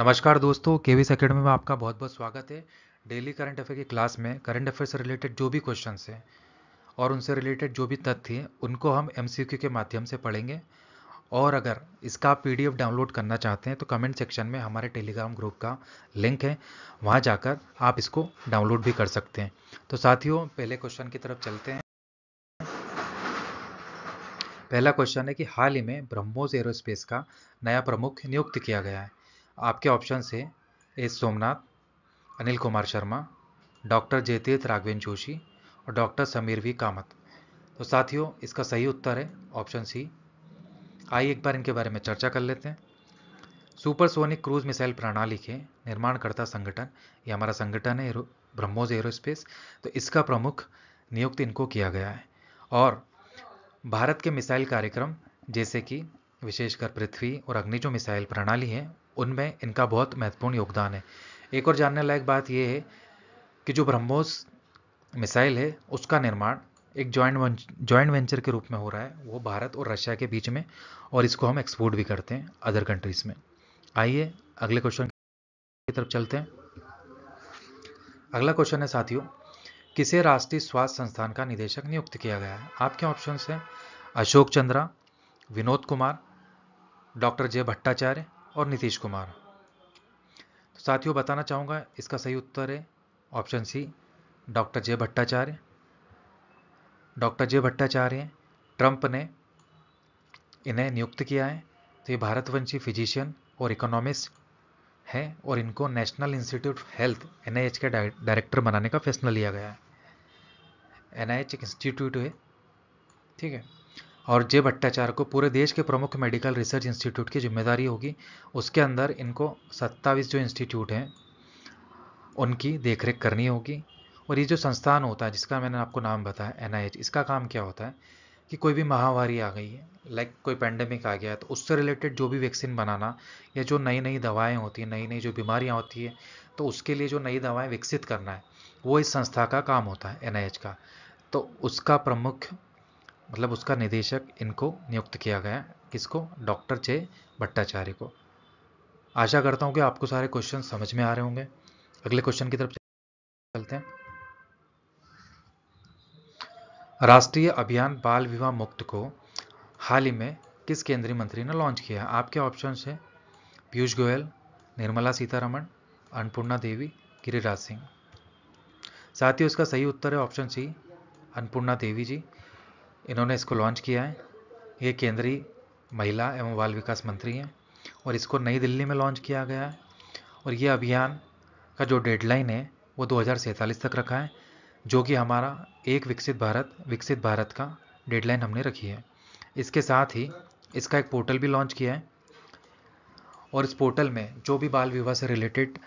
नमस्कार दोस्तों के वी अकेडमी में आपका बहुत बहुत स्वागत है डेली करंट अफेयर की क्लास में करंट अफेयर से रिलेटेड जो भी क्वेश्चन हैं और उनसे रिलेटेड जो भी तथ्य हैं उनको हम एम के माध्यम से पढ़ेंगे और अगर इसका आप पी डाउनलोड करना चाहते हैं तो कमेंट सेक्शन में हमारे टेलीग्राम ग्रुप का लिंक है वहाँ जाकर आप इसको डाउनलोड भी कर सकते हैं तो साथियों पहले क्वेश्चन की तरफ चलते हैं पहला क्वेश्चन है कि हाल ही में ब्रह्मोस एरोस्पेस का नया प्रमुख नियुक्त किया गया है आपके ऑप्शन से एस सोमनाथ अनिल कुमार शर्मा डॉक्टर जयतीर्थ राघवेंद्र जोशी और डॉक्टर समीर वी कामत तो साथियों इसका सही उत्तर है ऑप्शन सी आइए एक बार इनके बारे में चर्चा कर लेते हैं सुपरसोनिक क्रूज मिसाइल प्रणाली के निर्माणकर्ता संगठन ये हमारा संगठन है ब्रह्मोज एरोस्पेस तो इसका प्रमुख नियुक्त इनको किया गया है और भारत के मिसाइल कार्यक्रम जैसे कि विशेषकर पृथ्वी और अग्नि जो मिसाइल प्रणाली है उनमें इनका बहुत महत्वपूर्ण योगदान है एक और जानने लायक बात यह है कि जो ब्रह्मोस मिसाइल है उसका निर्माण एक जॉइंट जॉइंट वेंचर के रूप में हो रहा है वो भारत और रशिया के बीच में और इसको हम एक्सपोर्ट भी करते हैं अदर कंट्रीज़ में आइए अगले क्वेश्चन की तरफ चलते हैं अगला क्वेश्चन है साथियों किसे राष्ट्रीय स्वास्थ्य संस्थान का निदेशक नियुक्त किया गया है आपके ऑप्शन हैं अशोक चंद्रा विनोद कुमार डॉक्टर जय भट्टाचार्य और नीतीश कुमार तो साथियों बताना चाहूँगा इसका सही उत्तर है option C doctor Jay Bhattacharya doctor Jay Bhattacharya Trump ने इन्हें नियुक्त किया है तो ये भारतवंशी फिजिशियन और इकोनॉमिस्ट हैं और इनको नेशनल इंस्टीट्यूट हेल्थ एन के डायरेक्टर बनाने का फैसला लिया गया है एन एक इंस्टीट्यूट है ठीक है और जे भट्टाचार्य को पूरे देश के प्रमुख मेडिकल रिसर्च इंस्टीट्यूट की जिम्मेदारी होगी उसके अंदर इनको सत्तावीस जो इंस्टीट्यूट हैं उनकी देखरेख करनी होगी और ये जो संस्थान होता है जिसका मैंने आपको नाम बताया एन इसका काम क्या होता है कि कोई भी महामारी आ गई है लाइक कोई पैंडेमिक आ गया है तो उससे रिलेटेड जो भी वैक्सीन बनाना या जो नई नई दवाएं होती हैं नई नई जो बीमारियां होती है तो उसके लिए जो नई दवाएं विकसित करना है वो इस संस्था का काम होता है एन का तो उसका प्रमुख मतलब उसका निदेशक इनको नियुक्त किया गया किसको डॉक्टर जे भट्टाचार्य को आशा करता हूँ कि आपको सारे क्वेश्चन समझ में आ रहे होंगे अगले क्वेश्चन की तरफ चलते हैं राष्ट्रीय अभियान बाल विवाह मुक्त को हाल ही में किस केंद्रीय मंत्री ने लॉन्च किया आपके ऑप्शन है पीयूष गोयल निर्मला सीतारमण अन्नपूर्णा देवी गिरिराज सिंह साथ ही उसका सही उत्तर है ऑप्शन सी अन्नपूर्णा देवी जी इन्होंने इसको लॉन्च किया है ये केंद्रीय महिला एवं बाल विकास मंत्री हैं और इसको नई दिल्ली में लॉन्च किया गया है और ये अभियान का जो डेडलाइन है वो दो तक रखा है जो कि हमारा एक विकसित भारत विकसित भारत का डेडलाइन हमने रखी है इसके साथ ही इसका एक पोर्टल भी लॉन्च किया है और इस पोर्टल में जो भी बाल विवाह से रिलेटेड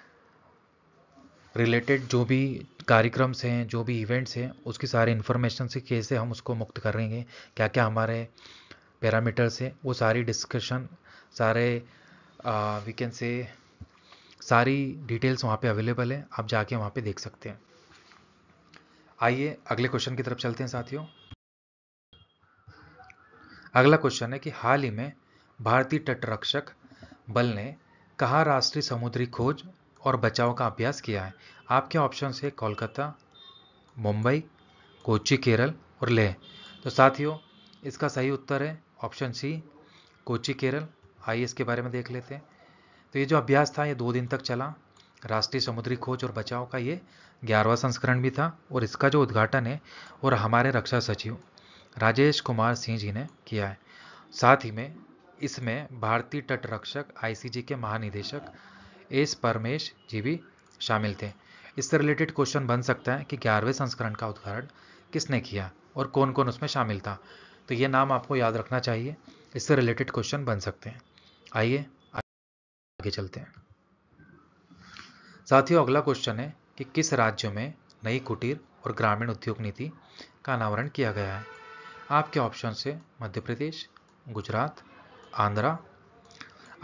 रिलेटेड जो भी कार्यक्रम्स हैं जो भी इवेंट्स हैं उसकी सारी इन्फॉर्मेशन से कैसे हम उसको मुक्त करेंगे क्या क्या हमारे पैरामीटर्स हैं वो सारी डिस्कशन सारे वी कैन से सारी डिटेल्स वहाँ पे अवेलेबल है आप जाके वहाँ पे देख सकते हैं आइए अगले क्वेश्चन की तरफ चलते हैं साथियों अगला क्वेश्चन है कि हाल ही में भारतीय तटरक्षक बल ने कहाँ राष्ट्रीय समुद्री खोज और बचाव का अभ्यास किया है आपके ऑप्शन है कोलकाता मुंबई कोची केरल और लेह तो साथियों इसका सही उत्तर है ऑप्शन सी कोची केरल आइए इसके बारे में देख लेते हैं तो ये जो अभ्यास था ये दो दिन तक चला राष्ट्रीय समुद्री खोज और बचाव का ये ग्यारहवा संस्करण भी था और इसका जो उद्घाटन है और हमारे रक्षा सचिव राजेश कुमार सिंह जी ने किया है साथ ही में इसमें भारतीय तटरक्षक आईसीजी के महानिदेशक एस परमेश जी भी शामिल थे इससे रिलेटेड क्वेश्चन बन सकता है कि ग्यारहवें संस्करण का उद्घाटन किसने किया और कौन कौन उसमें शामिल था तो ये नाम आपको याद रखना चाहिए इससे रिलेटेड क्वेश्चन बन सकते हैं आइए आगे चलते हैं साथियों अगला क्वेश्चन है कि किस राज्य में नई कुटीर और ग्रामीण उद्योग नीति का अनावरण किया गया है आपके ऑप्शन से मध्य प्रदेश गुजरात आंध्रा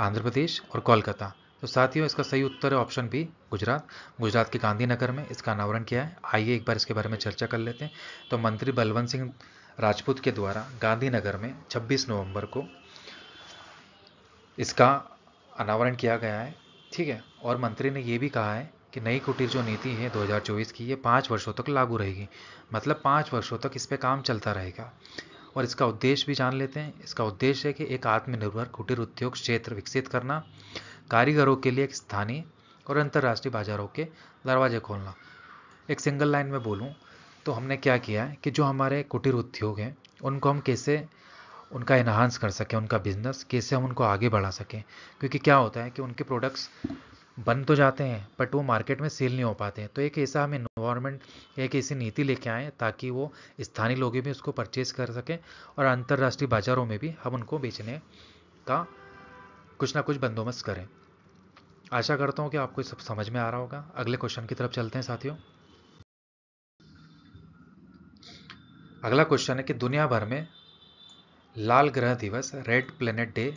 आंध्र प्रदेश और कोलकाता तो साथियों इसका सही उत्तर है ऑप्शन बी गुजरात गुजरात के गांधीनगर में इसका अनावरण किया है आइए एक बार इसके बारे में चर्चा कर लेते हैं तो मंत्री बलवंत सिंह राजपूत के द्वारा गांधीनगर में 26 नवंबर को इसका अनावरण किया गया है ठीक है और मंत्री ने ये भी कहा है कि नई कुटीर जो नीति है 2024 की ये पाँच वर्षों तक लागू रहेगी मतलब पाँच वर्षों तक इस पर काम चलता रहेगा और इसका उद्देश्य भी जान लेते हैं इसका उद्देश्य है कि एक आत्मनिर्भर कुटीर उद्योग क्षेत्र विकसित करना कारीगरों के लिए एक स्थानीय और अंतर्राष्ट्रीय बाज़ारों के दरवाजे खोलना एक सिंगल लाइन में बोलूँ तो हमने क्या किया है कि जो हमारे कुटीर उद्योग हैं उनको हम कैसे उनका इन्हांस कर सकें उनका बिज़नेस कैसे हम उनको आगे बढ़ा सकें क्योंकि क्या होता है कि उनके प्रोडक्ट्स बन तो जाते हैं बट वो मार्केट में सेल नहीं हो पाते हैं तो एक ऐसा हम इन्वायरमेंट एक ऐसी नीति लेके आएँ ताकि वो स्थानीय लोग भी उसको परचेज़ कर सकें और अंतर्राष्ट्रीय बाज़ारों में भी हम उनको बेचने का कुछ ना कुछ बंदोबस्त करें आशा करता हूँ कि आपको सब समझ में आ रहा होगा अगले क्वेश्चन की तरफ चलते हैं साथियों अगला क्वेश्चन है कि दुनिया भर में लाल ग्रह दिवस रेड प्लेनेट डे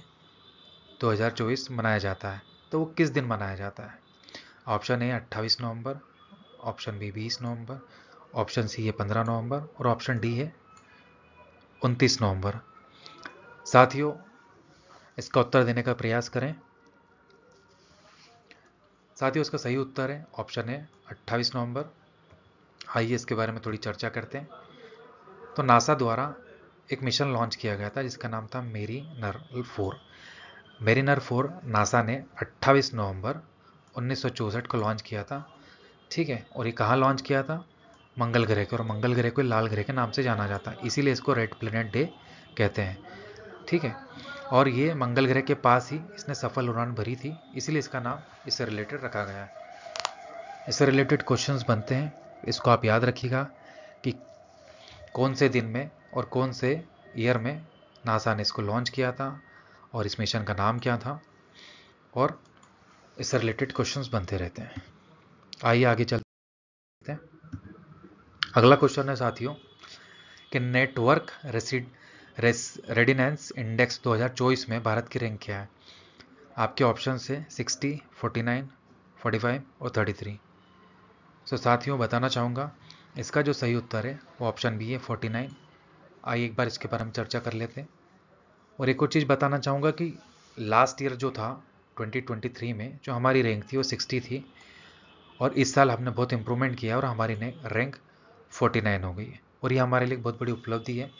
2024 मनाया जाता है तो वो किस दिन मनाया जाता है ऑप्शन ए 28 नवंबर ऑप्शन बी 20 नवंबर ऑप्शन सी है 15 नवंबर और ऑप्शन डी है 29 नवंबर साथियों इसका उत्तर देने का प्रयास करें साथ ही उसका सही उत्तर है ऑप्शन है 28 नवंबर आइए इसके बारे में थोड़ी चर्चा करते हैं तो नासा द्वारा एक मिशन लॉन्च किया गया था जिसका नाम था मेरी नर फोर मेरी नर फोर नासा ने 28 नवंबर उन्नीस को लॉन्च किया था ठीक है और ये कहाँ लॉन्च किया था मंगल ग्रह को और मंगल ग्रह को लाल ग्रह के नाम से जाना जाता है इसीलिए इसको रेड प्लेनेट डे कहते हैं ठीक है और ये मंगल ग्रह के पास ही इसने सफल उड़ान भरी थी इसीलिए इसका नाम इससे रिलेटेड रखा गया है इससे रिलेटेड क्वेश्चंस बनते हैं इसको आप याद रखिएगा कि कौन से दिन में और कौन से ईयर में नासा ने इसको लॉन्च किया था और इस मिशन का नाम क्या था और इससे रिलेटेड क्वेश्चन बनते रहते हैं आइए आगे चलते हैं अगला क्वेश्चन है साथियों कि नेटवर्क रेसिड रेडिनेंस इंडेक्स 2024 में भारत की रैंक क्या है आपके ऑप्शन है sixty forty nine forty five और थर्टी थ्री सो साथियों बताना चाहूँगा इसका जो सही उत्तर है वो ऑप्शन बी है फोर्टी नाइन आइए एक बार इसके बारे में चर्चा कर लेते हैं और एक और चीज़ बताना चाहूँगा कि लास्ट ईयर जो था 2023 में जो हमारी रैंक थी वो 60 थी और इस साल हमने बहुत इम्प्रूवमेंट किया और हमारी रैंक 49 हो गई है और ये हमारे लिए बहुत बड़ी उपलब्धि है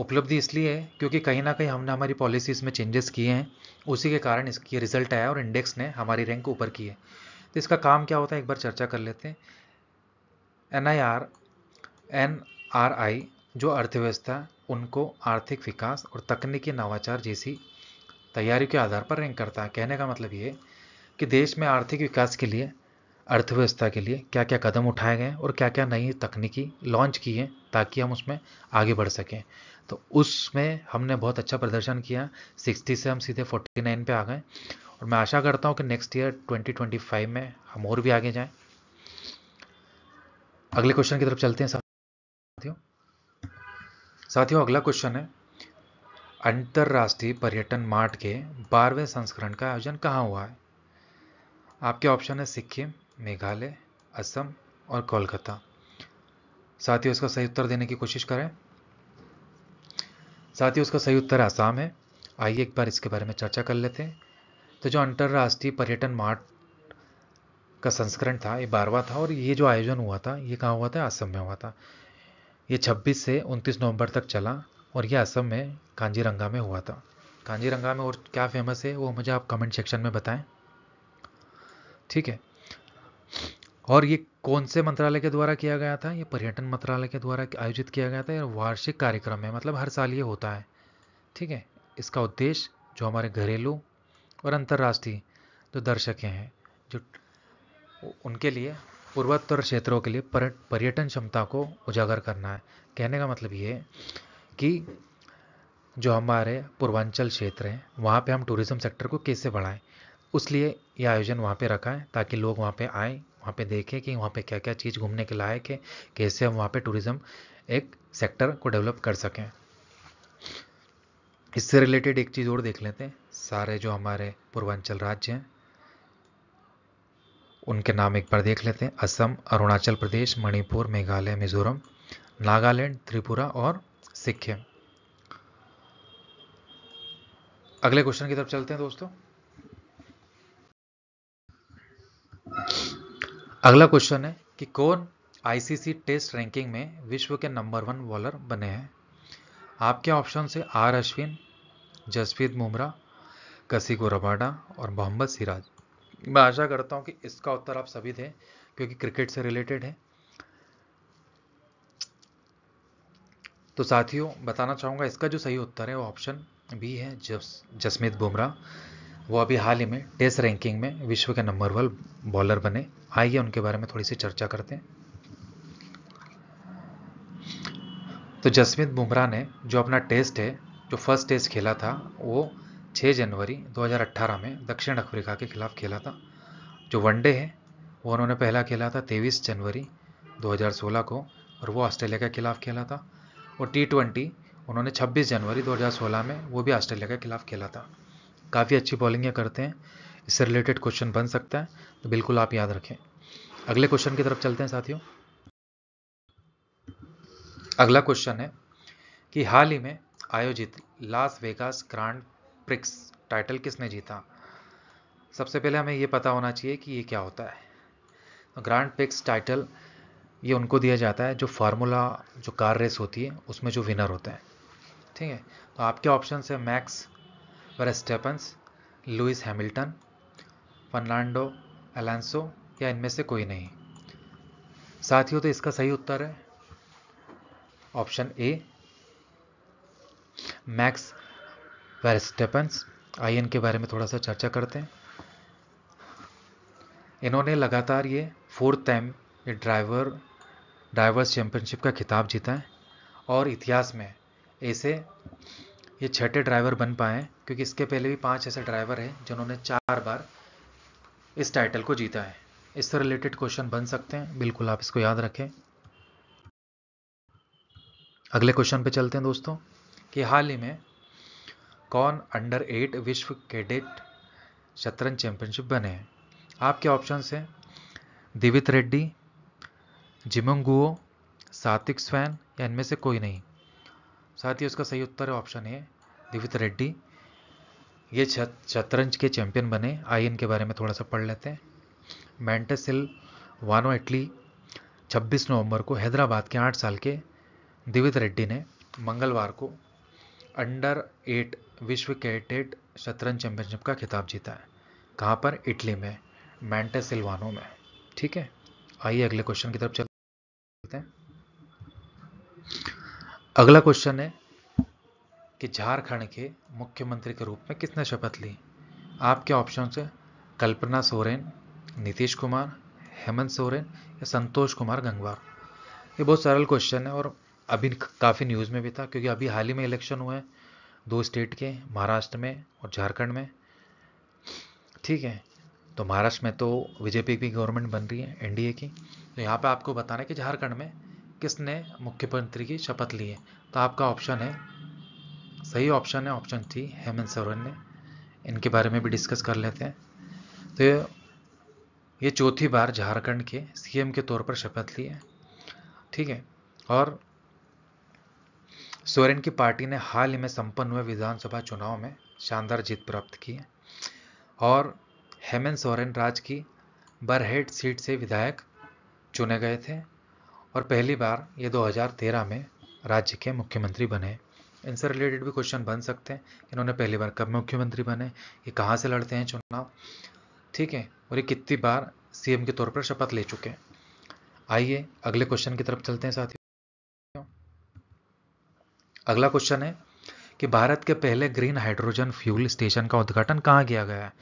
उपलब्धि इसलिए है क्योंकि कहीं ना कहीं हमने हमारी पॉलिसीज़ में चेंजेस किए हैं उसी के कारण इसकी रिजल्ट आया और इंडेक्स ने हमारी रैंक ऊपर की है तो इसका काम क्या होता है एक बार चर्चा कर लेते हैं N I R N R I जो अर्थव्यवस्था उनको आर्थिक विकास और तकनीकी नवाचार जैसी तैयारी के आधार पर रैंक करता है कहने का मतलब ये कि देश में आर्थिक विकास के लिए अर्थव्यवस्था के लिए क्या क्या कदम उठाए गए और क्या क्या नई तकनीकी लॉन्च की है ताकि हम उसमें आगे बढ़ सकें तो उसमें हमने बहुत अच्छा प्रदर्शन किया 60 से हम सीधे 49 पे आ गए और मैं आशा करता हूँ कि नेक्स्ट ईयर 2025 में हम और भी आगे जाएं अगले क्वेश्चन की तरफ चलते हैं साथियों साथियों अगला क्वेश्चन है अंतर्राष्ट्रीय पर्यटन मार्ट के बारहवें संस्करण का आयोजन कहाँ हुआ है आपके ऑप्शन है सिक्किम मेघालय असम और कोलकाता साथियों इसका सही उत्तर देने की कोशिश करें साथ ही उसका सही उत्तर आसाम है आइए एक बार इसके बारे में चर्चा कर लेते हैं तो जो अंतर्राष्ट्रीय पर्यटन मार्ट का संस्करण था ये बारवा था और ये जो आयोजन हुआ था ये कहाँ हुआ था असम में हुआ था ये 26 से 29 नवंबर तक चला और ये असम में कांजीरंगा में हुआ था कांजीरंगा में और क्या फेमस है वो मुझे आप कमेंट सेक्शन में बताएं ठीक है और ये कौन से मंत्रालय के द्वारा किया गया था ये पर्यटन मंत्रालय के द्वारा आयोजित किया गया था ये वार्षिक कार्यक्रम है मतलब हर साल ये होता है ठीक है इसका उद्देश्य जो हमारे घरेलू और अंतर्राष्ट्रीय जो दर्शक हैं जो उनके लिए पूर्वोत्तर क्षेत्रों के लिए पर्यटन क्षमता को उजागर करना है कहने का मतलब ये है कि जो हमारे पूर्वांचल क्षेत्र हैं वहाँ पे हम टूरिज़्म सेक्टर को कैसे बढ़ाएं उसलिए यह आयोजन वहाँ पे रखा है ताकि लोग वहाँ पे आएँ वहाँ पे देखें कि वहाँ पे क्या क्या चीज़ घूमने के लायक है कैसे हम वहाँ पे टूरिज़्म एक सेक्टर को डेवलप कर सकें इससे रिलेटेड एक चीज़ और देख लेते हैं सारे जो हमारे पूर्वांचल राज्य हैं उनके नाम एक बार देख लेते हैं असम अरुणाचल प्रदेश मणिपुर मेघालय मिजोरम नागालैंड त्रिपुरा और सिक्किम अगले क्वेश्चन की तरफ चलते हैं दोस्तों अगला क्वेश्चन है कि कौन आईसीसी टेस्ट रैंकिंग में विश्व के नंबर वन बॉलर बने हैं आपके ऑप्शन से R Ashwin Jasprit Bumrah Kagiso Rabada और मोहम्मद सिराज मैं आशा करता हूँ कि इसका उत्तर आप सभी दें क्योंकि क्रिकेट से रिलेटेड है तो साथियों बताना चाहूंगा इसका जो सही उत्तर है वो ऑप्शन बी है जस जसमीत बुमराह वो अभी हाल ही में टेस्ट रैंकिंग में विश्व के नंबर वन बॉलर बने आइए उनके बारे में थोड़ी सी चर्चा करते हैं तो जसप्रीत बुमराह ने जो अपना टेस्ट है जो फर्स्ट टेस्ट खेला था वो 6 जनवरी 2018 में दक्षिण अफ्रीका के खिलाफ खेला था जो वनडे है वो उन्होंने पहला खेला था 23 जनवरी 2016 को और वो ऑस्ट्रेलिया के खिलाफ खेला था और टी ट्वेंटी उन्होंने 26 जनवरी 2016 में वो भी ऑस्ट्रेलिया के खिलाफ खेला था काफ़ी अच्छी बॉलिंगें करते हैं इससे रिलेटेड क्वेश्चन बन सकता है तो बिल्कुल आप याद रखें अगले क्वेश्चन की तरफ चलते हैं साथियों अगला क्वेश्चन है कि हाल ही में आयोजित Las Vegas grand prix title किसने जीता सबसे पहले हमें ये पता होना चाहिए कि ये क्या होता है तो ग्रांड प्रिक्स टाइटल ये उनको दिया जाता है जो फार्मूला जो कार रेस होती है उसमें जो विनर होते हैं ठीक है तो आपके ऑप्शन है Max Verstappen Lewis Hamilton Fernando Alonso या इनमें से कोई नहीं साथियों तो इसका सही उत्तर है ऑप्शन ए मैक्स वेरस्टेपन्स आइए इनके बारे में थोड़ा सा चर्चा करते हैं इन्होंने लगातार ये फोर्थ टाइम ये ड्राइवर ड्राइवर्स चैम्पियनशिप का खिताब जीता है और इतिहास में ऐसे ये छठे ड्राइवर बन पाए क्योंकि इसके पहले भी पांच ऐसे ड्राइवर हैं जिन्होंने चार बार इस टाइटल को जीता है इससे रिलेटेड क्वेश्चन बन सकते हैं बिल्कुल आप इसको याद रखें अगले क्वेश्चन पे चलते हैं दोस्तों कि हाल ही में कौन अंडर एट विश्व कैडेट शतरंज चैंपियनशिप बने हैं आपके ऑप्शंस हैं दिवित रेड्डी जिमंगुओ सात्विक स्वैन या इनमें से कोई नहीं साथ ही उसका सही उत्तर ऑप्शन है दिवित रेड्डी ये शतरंज के चैंपियन बने आइए इनके बारे में थोड़ा सा पढ़ लेते हैं मैंटेसिल वानो इटली 26 नवंबर को हैदराबाद के आठ साल के दिवित रेड्डी ने मंगलवार को अंडर एट विश्व कैटेड शतरंज चैंपियनशिप का खिताब जीता है कहाँ पर इटली में मैंटे सिलवानो में ठीक है आइए अगले क्वेश्चन की तरफ चलते हैं अगला क्वेश्चन है कि झारखंड के मुख्यमंत्री के रूप में किसने शपथ ली आपके ऑप्शन है कल्पना सोरेन नीतीश कुमार हेमंत सोरेन या संतोष कुमार गंगवार ये बहुत सरल क्वेश्चन है और अभी काफ़ी न्यूज़ में भी था क्योंकि अभी हाल ही में इलेक्शन हुए हैं दो स्टेट के महाराष्ट्र में और झारखंड में ठीक है तो महाराष्ट्र में तो बीजेपी की गवर्नमेंट बन रही है एनडीए की तो यहाँ पे आपको बताना है कि झारखंड में किसने मुख्यमंत्री की शपथ ली है तो आपका ऑप्शन है सही ऑप्शन है ऑप्शन थी हेमंत सोरेन ने इनके बारे में भी डिस्कस कर लेते हैं तो ये चौथी बार झारखंड के सीएम के तौर पर शपथ ली है ठीक है और सोरेन की पार्टी ने हाल ही में संपन्न हुए विधानसभा चुनाव में शानदार जीत प्राप्त की है और हेमंत सोरेन राज की बरहेट सीट से विधायक चुने गए थे और पहली बार ये 2013 में राज्य के मुख्यमंत्री बने इनसे रिलेटेड भी क्वेश्चन बन सकते हैं इन्होंने पहली बार कब मुख्यमंत्री बने ये कहाँ से लड़ते हैं चुनाव ठीक है और ये कितनी बार सीएम के तौर पर शपथ ले चुके हैं आइए अगले क्वेश्चन की तरफ चलते हैं साथियों अगला क्वेश्चन है कि भारत के पहले ग्रीन हाइड्रोजन फ्यूल स्टेशन का उद्घाटन कहाँ किया गया है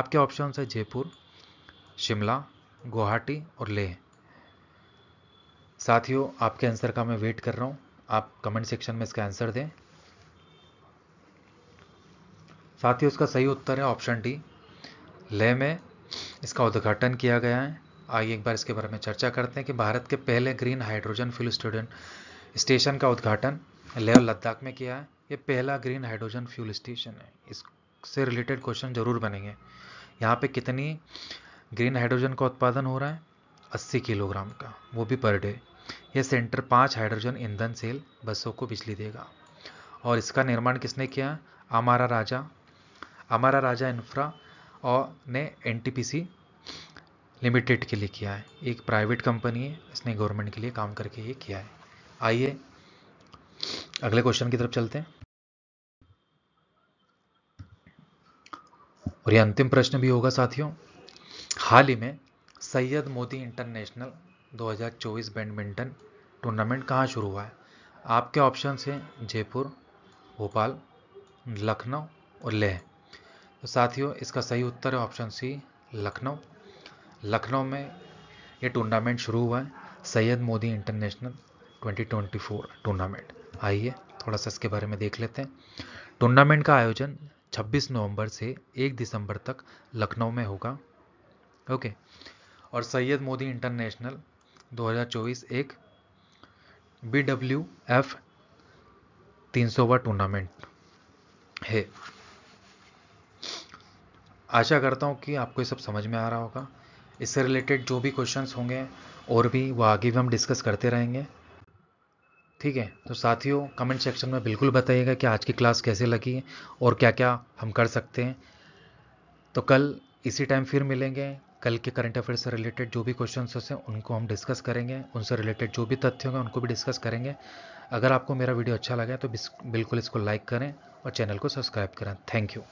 आपके ऑप्शन है जयपुर शिमला गुवाहाटी और लेह साथियों आपके आंसर का मैं वेट कर रहा हूँ आप कमेंट सेक्शन में इसका आंसर दें साथ ही उसका सही उत्तर है ऑप्शन डी लेह में इसका उद्घाटन किया गया है आइए एक बार इसके बारे में चर्चा करते हैं कि भारत के पहले green hydrogen fuel station station का उद्घाटन लेह और लद्दाख में किया है ये पहला ग्रीन हाइड्रोजन फ्यूल स्टेशन है इससे रिलेटेड क्वेश्चन ज़रूर बनेंगे यहाँ पे कितनी ग्रीन हाइड्रोजन का उत्पादन हो रहा है 80 किलोग्राम का वो भी पर डे यह सेंटर पाँच हाइड्रोजन ईंधन सेल बसों को बिजली देगा और इसका निर्माण किसने किया अमारा राजा अमारा राजा इंफ्रा और ने एन लिमिटेड के लिए किया है एक प्राइवेट कंपनी है इसने गवर्नमेंट के लिए काम करके ये किया है आइए अगले क्वेश्चन की तरफ चलते हैं और ये अंतिम प्रश्न भी होगा साथियों हाल ही में Syed Modi international 2024 badminton tournament कहाँ शुरू हुआ है आपके ऑप्शंस हैं जयपुर भोपाल लखनऊ और लेह तो साथियों इसका सही उत्तर है ऑप्शन सी लखनऊ लखनऊ में ये टूर्नामेंट शुरू हुआ है सैयद मोदी इंटरनेशनल 2024 टूर्नामेंट आइए थोड़ा सा इसके बारे में देख लेते हैं टूर्नामेंट का आयोजन 26 नवंबर से 1 दिसंबर तक लखनऊ में होगा ओके और सैयद मोदी इंटरनेशनल 2024 एक बी डब्ल्यू एफ तीन ओवर टूर्नामेंट है आशा करता हूँ कि आपको ये सब समझ में आ रहा होगा इससे रिलेटेड जो भी क्वेश्चंस होंगे और भी वो आगे भी हम डिस्कस करते रहेंगे ठीक है तो साथियों कमेंट सेक्शन में बिल्कुल बताइएगा कि आज की क्लास कैसे लगी और क्या क्या हम कर सकते हैं तो कल इसी टाइम फिर मिलेंगे कल के करंट अफेयर से रिलेटेड जो भी क्वेश्चन हैं उनको हम डिस्कस करेंगे उनसे रिलेटेड जो भी तथ्य होंगे उनको भी डिस्कस करेंगे अगर आपको मेरा वीडियो अच्छा लगा तो बिल्कुल इसको लाइक करें और चैनल को सब्सक्राइब करें थैंक यू